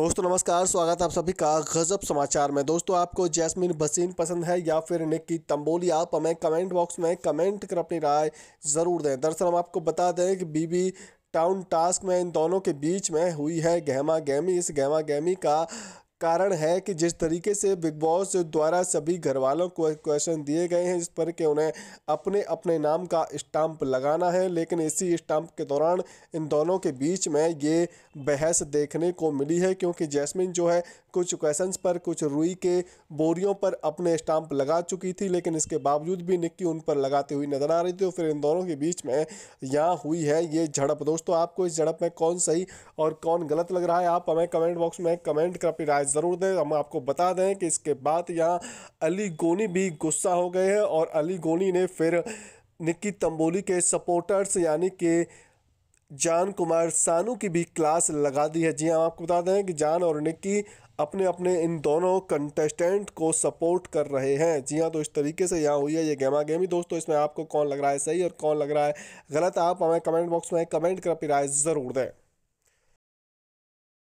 दोस्तों नमस्कार स्वागत है आप सभी का गजब समाचार में दोस्तों आपको जैस्मिन भसीन पसंद है या फिर निक्की तंबोली आप हमें कमेंट बॉक्स में कमेंट कर अपनी राय ज़रूर दें दरअसल हम आपको बता दें कि बीबी टाउन टास्क में इन दोनों के बीच में हुई है गहमा गहमी इस गहमा गहमी का कारण है कि जिस तरीके से बिग बॉस द्वारा सभी घर वालों को क्वेश्चन दिए गए हैं जिस पर कि उन्हें अपने अपने नाम का स्टाम्प लगाना है लेकिन इसी स्टाम्प के दौरान इन दोनों के बीच में ये बहस देखने को मिली है क्योंकि जैस्मिन जो है कुछ क्वेश्चंस पर कुछ रुई के बोरियों पर अपने स्टाम्प लगा चुकी थी लेकिन इसके बावजूद भी निक्की उन पर लगाती हुई नजर आ रही थी और तो फिर इन दोनों के बीच में यहाँ हुई है ये झड़प दोस्तों आपको इस झड़प में कौन सही और कौन गलत लग रहा है आप हमें कमेंट बॉक्स में कमेंट कर अपनी राय ज़रूर दें हम आपको बता दें कि इसके बाद यहाँ अली गोनी भी गुस्सा हो गए हैं और अली गोनी ने फिर निक्की तंबोली के सपोर्टर्स यानी कि जान कुमार सानू की भी क्लास लगा दी है जी हाँ आपको बता दें कि जान और निक्की अपने अपने इन दोनों कंटेस्टेंट को सपोर्ट कर रहे हैं जी हाँ तो इस तरीके से यहाँ हुई है ये गेमा गेमी दोस्तों इसमें आपको कौन लग रहा है सही और कौन लग रहा है गलत आप हमें कमेंट बॉक्स में कमेंट कर अपनी राय ज़रूर दें